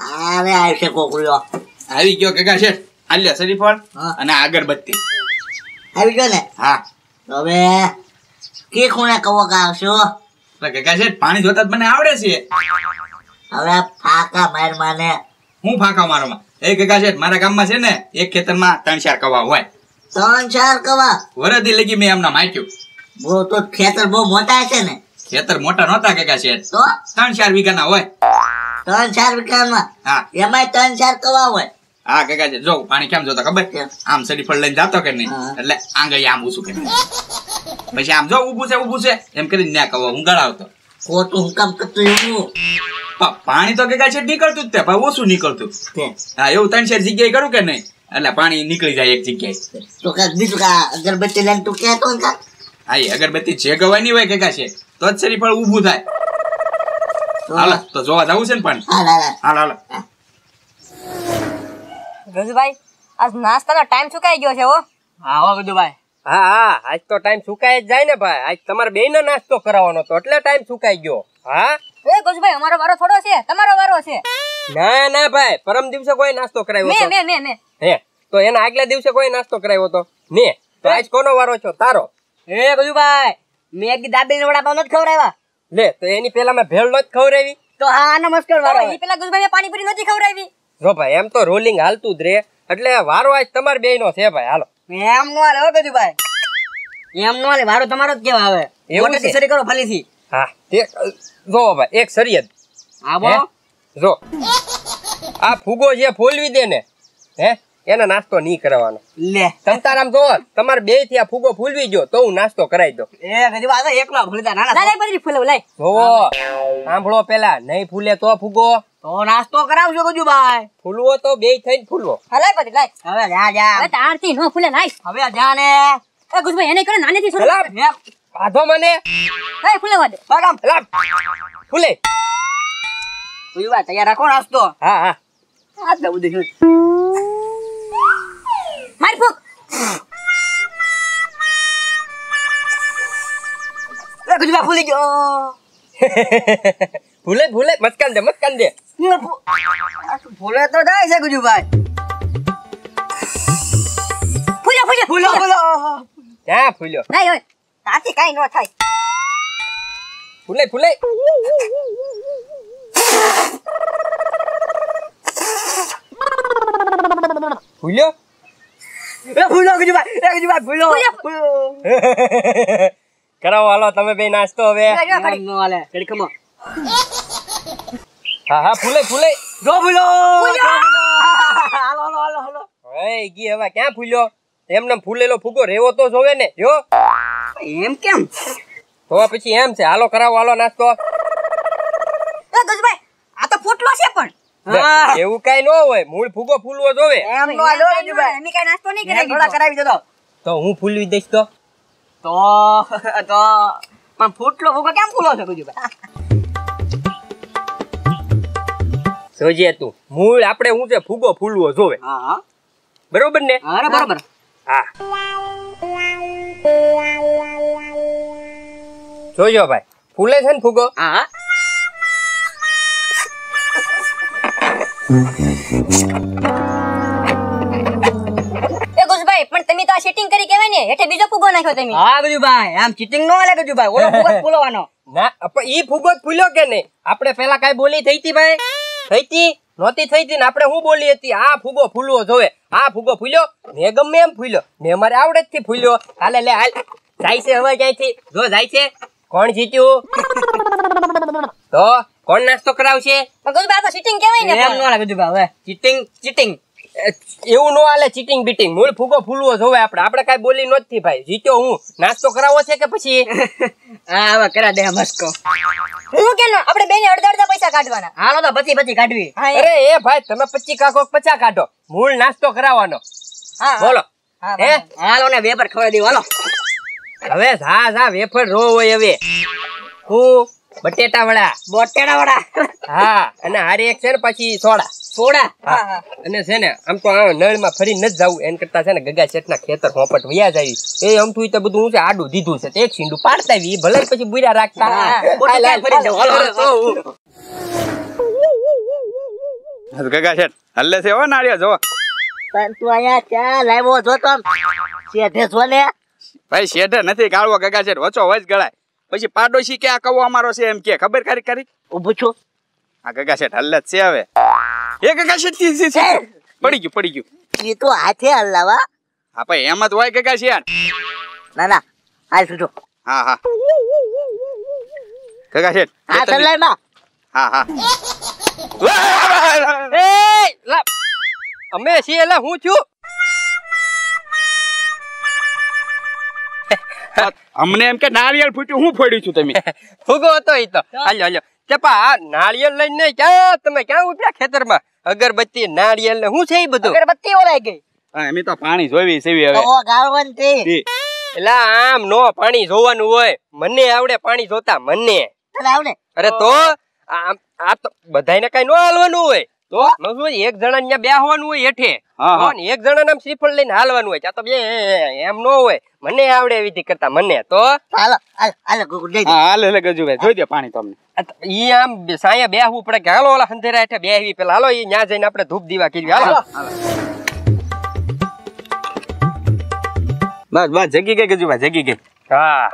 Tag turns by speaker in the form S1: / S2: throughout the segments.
S1: હવે આવશે કોકરીઓ આવી ગયો કાકા છે આલ્યા શરીફળ અને આગરબત્તી આવી ગયો ને હા હવે કે ખૂણે કવો કે આવશો કાકા છે પાણી જોતા મને આવડે છે હવે ફાકા માર
S2: માને હું ફાકા મારો એ કાકા છે મારા ગામમાં છે ને એક ખેતરમાં ત્રણ ચાર કવા હોય ત્રણ ચાર કવા વરદી લગી મેં એમના માચ્યું બહુ તો ખેતર બહુ મોટા છે ને ખેતર મોટા નહોતા કાકા છે તો ત્રણ ચાર વીઘાના હોય ત્રણ ચાર વિક્રમમાં હા એમાં ત્રણ ચાર કવા હોય હા કાકાજી જો પાણી કેમ જોતા ખબર આમ સડી ફળ લઈને જાતો કે નહીં એટલે આંગળી આમ ઊંચું કરી પછી આમ જો ઊભું છે ઊભું છે એમ કરીને ના કવા હું ગળાવતો ખોટું હું કામ કરતો એવું પાણી તો કાકા છે નીકળતું જ તે પણ ઓછું નીકળતું હા એવું ત્રણ ચાર જગ્યાએ કરું કે નહીં એટલે પાણી નીકળી જાય એક જગ્યાએ
S1: તો કાંક બીજું કા અગરબત્તી લઈને તું કહેતો ને કાંક
S2: હા અગરબત્તી જે ગવાની હોય કાકા છે તો જ શરીર પર ઊભું થાય હાલ તો જોવા જવું છે ને પાણી હાલ હાલ હાલ
S1: ગજુભાઈ આજ નાસ્તાનો ટાઈમ સુકાઈ ગયો છે હો
S2: હા હો ગજુભાઈ હા હા આજ તો ટાઈમ સુકાઈ જ જાય ને ભાઈ આજ તમારે બેયનો નાસ્તો કરાવવાનો તો એટલે ટાઈમ સુકાઈ ગયો હા
S1: એ ગજુભાઈ અમારો વારો થોડો છે તમારો વારો છે
S2: ના ના ભાઈ પરમ દિવસે કોઈ નાસ્તો કરાવ્યો મે
S1: મે મે હે
S2: તો એના આગલા દિવસે કોઈ નાસ્તો કરાવ્યો હતો ને તો આજ કોનો વારો છો તારો એ ગજુભાઈ મેં દાબેલી વડાપાવ નથી ખવડાવ્યા લે તો એની પેલા મેં ભેળ નથી ખવડાવી
S1: તો હા નમસ્કાર વારો એ પેલા ગુજભાઈ પાણીપુરી નથી ખવડાવી
S2: જો ભાઈ એમ તો રોલિંગ હાલતું જ રે એટલે વારો આજ તમાર બે નો છે ભાઈ હાલો એમ નો હાલે ગજુભાઈ એમ નો હાલે વારો તમારો જ કેવા આવે એવું છે સરી કરો ફાલીથી હા એક જો ભાઈ એક સરિયત હા બો જો આ ફુગો જે ફોલવી દે ને હે એનો નાસ્તો નહીં કરવાનો લે તમ તારામ જો તમારે બે થી આ ફૂગો ફૂલવી જો તો હું નાસ્તો કરાવી દો
S1: એ ગરીબ આ એકલા ફૂલતા ના
S2: ના બધી ફૂલો લઈ જો સાંભળો પેલા નહીં ફૂલે તો ફૂગો તો નાસ્તો કરાવજો ગજુ ભાઈ ફૂલવો તો બે થઈને ફૂલવો હલે બધી લઈ હવે જા જા હવે તાર થી નો ફૂલે લઈ હવે જા ને એ ગુજભાઈ એને કરે નાની થી છોલા બાધો મને એ ફૂલવા દે બગામ ફૂલે તૈયાર રાખો નાસ્તો હા હા આ બધું
S1: Anh Phước Aku juga boleh je.
S2: boleh, boleh. Makan dia, makan dia.
S1: Aku boleh tu dah, saya juga. Boleh, boleh. Boleh, boleh. Ya, boleh. Nah, oi. Nanti kain no thai.
S2: Boleh, boleh. Boleh. એ ભૂલો ગુજુબા
S1: એ ગુજુબા ભૂલો
S2: કરાવો હાલો તમે બે નાસ્તો હવે નો હાલે કડકમો હા હા ફૂલે ફૂલે જો ભૂલો હાલો
S1: હાલો હાલો હાલો
S2: એ ગી હવે ક્યાં ફૂલ્યો એમને ફૂલેલો ફૂગો રેવો તો જોવે ને જો એમ કેમ તો પછી એમ છે હાલો કરાવો હાલો નાસ્તો
S1: એ ગજભાઈ આ તો ફૂટલો છે
S2: એવું કઈ નો હોય મૂળ ફૂગો ફૂલવો જોવે તો હું ફૂલવી દઈશ તો
S1: તો તો પણ ફૂટલો ફૂગો કેમ ફૂલો છે ગુજુભાઈ
S2: જોજે તું મૂળ આપણે હું છે ફૂગો ફૂલવો જોવે હા બરોબર ને હા બરોબર હા જોજો ભાઈ ફૂલે છે ને ફૂગો હા
S1: એ ગુજભાઈ પણ તમે તો આ ચીટિંગ કરી કહેવાય ને એટલે બીજો ફુગો નાખ્યો તમે હા ગુજભાઈ આમ ચીટિંગ નો હાલે ગુજભાઈ ઓલો ફુગો ફૂલવાનો
S2: ના પણ ઈ ફુગો ફૂલ્યો કે નહીં આપણે પેલા કાઈ બોલી થઈ હતી ભાઈ થઈ હતી નહોતી થઈ હતી ને આપણે હું બોલી હતી આ ફુગો ફૂલવો જોવે આ ફુગો ફૂલ્યો મેં ગમે એમ ફૂલ્યો મેં મારે આવડે થી ફૂલ્યો હાલે લે હાલ જાય છે હવે ક્યાંયથી જો જાય છે કોણ જીત્યું તો કોણ નાસ્તો કરાવશે ગોદબા તો ચીટિંગ કહેવાય ને એમ નો લાગે ગોદબા હવે ચીટિંગ ચીટિંગ એવું નો હાલે ચીટિંગ બીટિંગ મૂળ ફૂગો ફૂલવો જોવે આપણે આપણે કાઈ બોલી નથી ભાઈ જીત્યો હું નાસ્તો કરાવો છે કે પછી હા હવે કરા દે મસ્કો
S1: હું કેનો આપણે બેને અડધા અડધા પૈસા કાઢવાના
S2: હાલો તો પછી પછી કાઢવી અરે એ ભાઈ તમે 25 કાકો 50 કાઢો મૂળ નાસ્તો કરાવવાનો
S1: હા બોલો હે
S2: હાલો ને વેપર ખવડાવી દો હવે જા જા વેફર રો હોય હવે હું બટેટા વડા બટેટા વડા હા અને હારી એક છે ને પછી સોડા સોડા અને છે ને આમ તો આ માં ફરી ન જવું એમ કરતા છે ને ગગા ના ખેતર હોપટ વ્યાજ આવી એ આમ તો બધું હું છે આડું દીધું છે એક સિંડું પાડતા આવી ભલે પછી બુરા રાખતા ગગા શેઠ હલ્લે છે હો નાળિયો જો
S1: તું અહીંયા ક્યાં લાવ્યો છો તો
S2: શેઠે છો ને ભાઈ શેઠે નથી કાળવો ગગા શેઠ વચો વચ ગળાય પછી પાડોશી કે આ કવો અમારો છે એમ કે ખબર કરી કરી ઉભું છો આ ગગા શેઠ હલ્લત છે હવે એ ગગા શેઠ પડી ગયું પડી ગયું
S1: એ તો હાથે હલ્લાવા
S2: હા ભાઈ એમ જ હોય ગગા શેઠ
S1: ના ના હાલ સુજો હા હા ગગા શેઠ હા સલાય
S2: માં હા હા અમે છીએ એટલે હું છું અમને એમ કે નારિયેળ ફૂટ્યું હું ફોડ્યું છું તમે ફૂગો હતો એ તો હાલ્યો હાલ્યો કે નાળિયેર લઈને ક્યાં તમે ક્યાં ઉપડ્યા ખેતરમાં અગરબત્તી નાળિયેર ને શું છે એ બધું
S1: અગરબત્તી ઓરાઈ ગઈ એમ તો પાણી જોવી સેવી હવે ઓ ગાળવાની
S2: એલા આમ નો પાણી જોવાનું હોય મને આવડે પાણી જોતા મને આવડે અરે તો આ તો બધાને કઈ નો હાલવાનું હોય તો એક જણા અહીંયા હોવાનું હોય હેઠે એક જણા નામ શ્રીફળ લઈને હાલવાનું હોય તો બે એમ નો હોય મને આવડે એવી થી કરતા મને તો હાલો હાલો લે ગજુભાઈ જોઈ દે પાણી તમને ઈ આમ સાયા બેહવું પડે હાલો ઓલા ખંધેરા હેઠે બેહવી પેલા હાલો ઈ ન્યા જઈને આપણે ધૂપ દીવા કરી હાલો બસ બસ જગી ગઈ ગજુભાઈ જગી ગઈ હા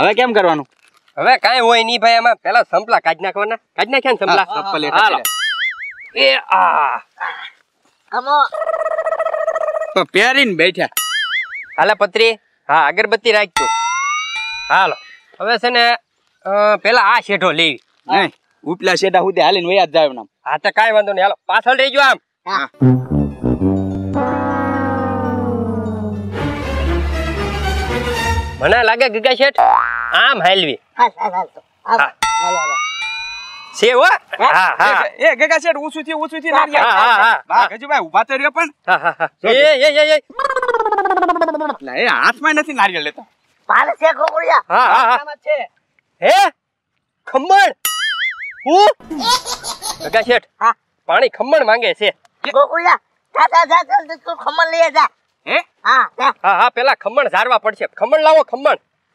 S2: હવે કેમ કરવાનું હવે કઈ હોય નહીં ભાઈ એમાં પેલા સંપલા કાઢ નાખવાના કાઢ નાખ્યા ને સંપલા હાલો
S1: એ આ
S2: બેઠા હાલા પત્રી હા અગરબત્તી રાખજો હાલો હવે છે ને પેલા આ શેઠો લેવી નહીં ઉપલા શેઠા સુધી હાલીને વયા જ હા તો કાંઈ વાંધો નહીં હાલો પાછળ રહી આમ હા મને લાગે ગીગા શેઠ આમ હાલવી છે હો હા હા એ ગગા શેઠ ઊંચું થી ઊંચું થી નારી હા હા બા ગજુભાઈ ઊભા તો રહ્યો પણ એ એ એ એ લા એ હાથમાં નથી નારિયેળ લેતો પાલે છે ખોકડિયા હા હા છે હે ખમણ હું ગગા શેઠ હા પાણી ખમણ માંગે છે ગોકુળિયા જા જા જા જલ્દી તું ખમણ લઈ જા હે હા હા હા પેલા ખમણ ઝારવા પડશે ખમણ લાવો ખમણ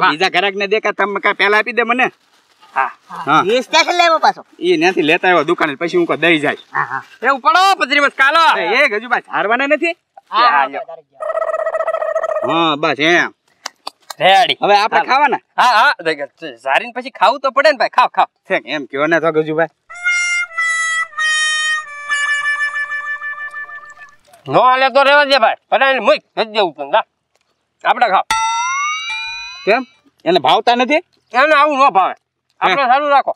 S2: બીજા ગ્રાહક ને દેખા તમે કા પેલા આપી દે મને હવે આપણે ખાવાના હા હા પછી ખાવું તો પડે ને ભાઈ ખાવ ખાવ છે એમ કયો ને તો ગજુભાઈ નો તો રેવા દે ભાઈ પરાઈને મુઈ નથી દેવું આપડે ખાવ કેમ એને ભાવતા નથી એને આવું ન ભાવે આપણે સારું રાખો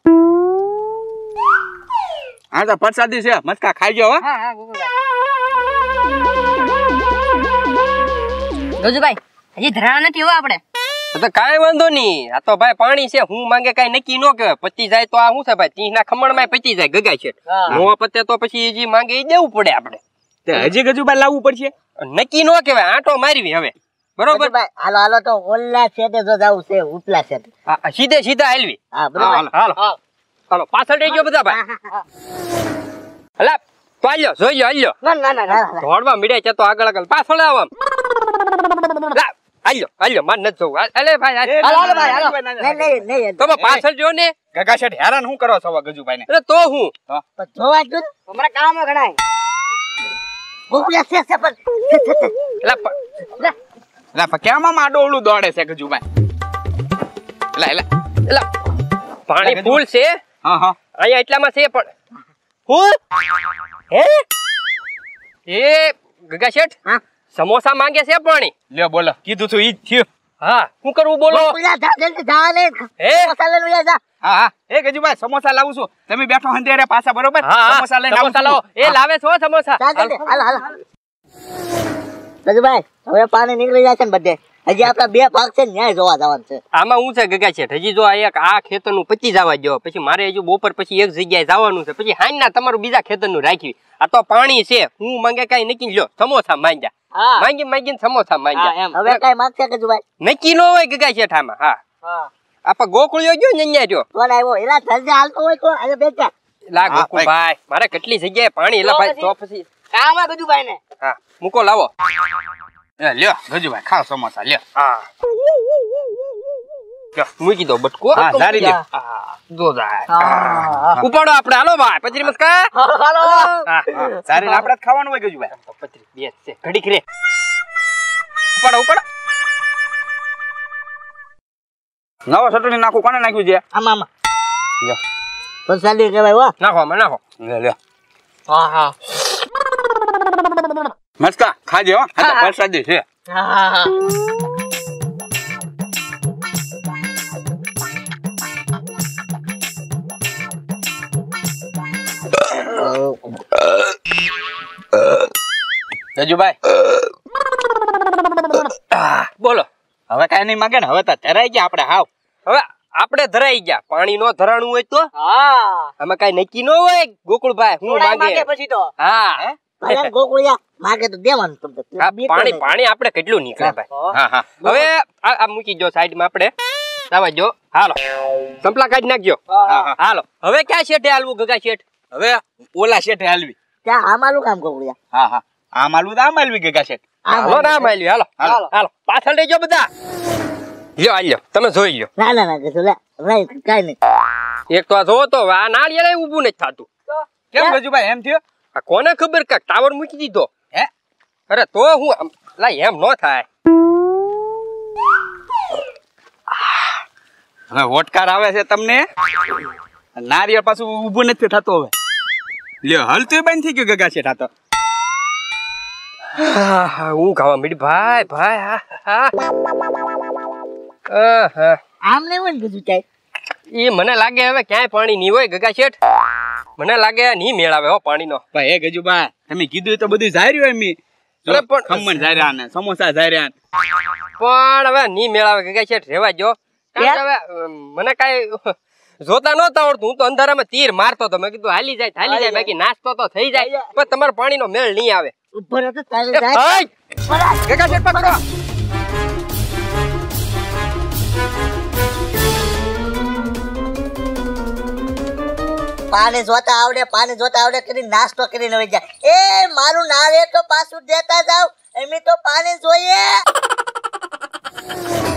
S2: હા તો પ્રસાદી છે મસ્કા ખાઈ ગયો ગજુભાઈ હજી ધરાણા નથી હો આપણે તો કાંઈ વાંધો નહીં આ તો ભાઈ પાણી છે હું માંગે કઈ નક્કી ન કહેવાય પચી જાય તો આ શું છે ભાઈ તીસના ખમણમાં પચી જાય ગગાય છે નો પતે તો પછી જે માંગે એ દેવું પડે આપણે હજી ગજુભાઈ લાવવું પડશે નક્કી ન કહેવાય આંટો મારવી હવે બરોબર ભાઈ
S1: હાલો હાલો તો ઓલા છેટે જો જાવું છે ઉપલા છેટે સીધે સીધા હેલવી હા બરોબર હાલો હાલો
S2: હાલો પાછળ રહી ગયો બધા ભાઈ હલા પાલ્યો જોઈ હાલ્યો
S1: ના ના ના ના
S2: દોડવા મીડે છે તો આગળ આગળ પાછળ આવ તમે પાછળ જો ને હેરાન હું કરો છો ગજુભાઈ તો હું એટલે કેમાં દોડે છે ગજુભાઈ એટલે એટલે એટલે પાણી ફૂલ છે હા હા અહીંયા એટલામાં છે પણ ફૂલ હે એ ગગા શેઠ સમોસા માંગે છે પાણી લ્યો બોલો કીધું તું ઈ થયું હા શું કરવું બોલો હે હા હા એ ગજુભાઈ સમોસા લાવું છું તમે બેઠો અંધેરે પાછા બરોબર સમોસા લઈને સમોસા લાવો એ લાવે છો સમોસા હાલ હાલ
S1: રજુભાઈ હવે પાણી નીકળી જાય છે ને બધે હજી આપડા બે પાક છે ન્યાય જોવા જવાનું છે
S2: આમાં હું છે ગગા છે હજી જો એક આ ખેતર નું પચી જવા જો પછી મારે હજુ બપોર પછી એક જગ્યાએ જવાનું છે પછી હાઈ ના તમારું બીજા ખેતર નું રાખ્યું આ તો પાણી છે હું માંગે કઈ નક્કી લ્યો સમોસા માંગ્યા માંગી માંગી સમોસા માંગ્યા હવે કઈ માંગશે ગજુભાઈ નક્કી નો હોય ગગા છે ઠામાં હા આપા ગોકુળ્યો ગયો ને અહીંયા જો
S1: કોણ આવ્યો એલા ધંધા હાલતો હોય તો આજે બેચા લા ગોકુળ
S2: મારે કેટલી જગ્યાએ પાણી એલા ભાઈ તો પછી
S1: કામ ગજુભાઈ ને
S2: હા મૂકો લાવો એ લ્યો ગજુભાઈ ખાવ સમોસા લ્યો હા નવો ચટણી નાખું કોને નાખ્યું છે આમાં આમાં નાખો આમાં નાખો લ્યો હા હા મસ્ત ખાજે પ્રસાદી છે બોલો હવે કઈ નહીં માગે ને હવે તો ધરાઈ ગયા આપડે હાવ હવે આપણે ધરાઈ ગયા પાણી નો ધરાણું હોય તો
S1: હા
S2: અમે કઈ નક્કી ન હોય ગોકુળભાઈ હું માગે
S1: પછી તો હા અરે ગોકુળિયા પાણી પાણી
S2: આપણે કેટલું નીકળે ભાઈ હવે આ મૂકી જો સાઈડમાં આપણે જો હાલો સંપલા કાઢી નાખજો હાલો હવે ક્યાં શેઠે હાલવું ગગા શેઠ હવે ઓલા શેઠે હાલવી ત્યાં આમાલું કામ ગોકુળિયા હા હા બધા લ્યો આ
S1: તમે જોઈ લ્યો ના
S2: એક તો આ જોવો તો ઉભું નાળિયેરે ઊભું નથી થતું કેમ ગજુભાઈ એમ થયો આ કોને ખબર કાક ટાવર મૂકી દીધો હે અરે તો હું લા એમ ન થાય હવે વોટકાર આવે છે તમને નારિયેળ પાછું ઊભું નથી થતો હવે લ્યો હલતું બંધ થઈ ગયો ગગા છે થાતો હું ખાવા મીઠ ભાઈ ભાઈ હા આમ નહીં હોય ને બીજું ક્યાંય એ મને લાગે હવે ક્યાંય પાણી નહીં હોય ગગા શેઠ મને લાગે ની મેળ આવે હો પાણીનો ભાઈ એ ગજુબા તમે કીધું તો બધું જાર્યું એમ અરે પણ ખમણ જાર્યા ને સમોસા જાર્યા પણ હવે ની મેળ આવે કે છે રેવા જો હવે મને કાઈ જોતા નહોતા આવડતું હું તો અંધારામાં તીર મારતો હતો મેં કીધું હાલી જાય હાલી જાય બાકી નાસ્તો તો થઈ જાય પણ તમારા પાણીનો મેળ નહીં આવે
S1: ઉપર હતો તારે જાય કાકા પકડો પાણી જોતા આવડે પાણી જોતા આવડે કરી નાસ્તો કરીને વહી જાય એ મારું ના રે તો પાછું દેતા જાવ એમ તો પાણી જોઈએ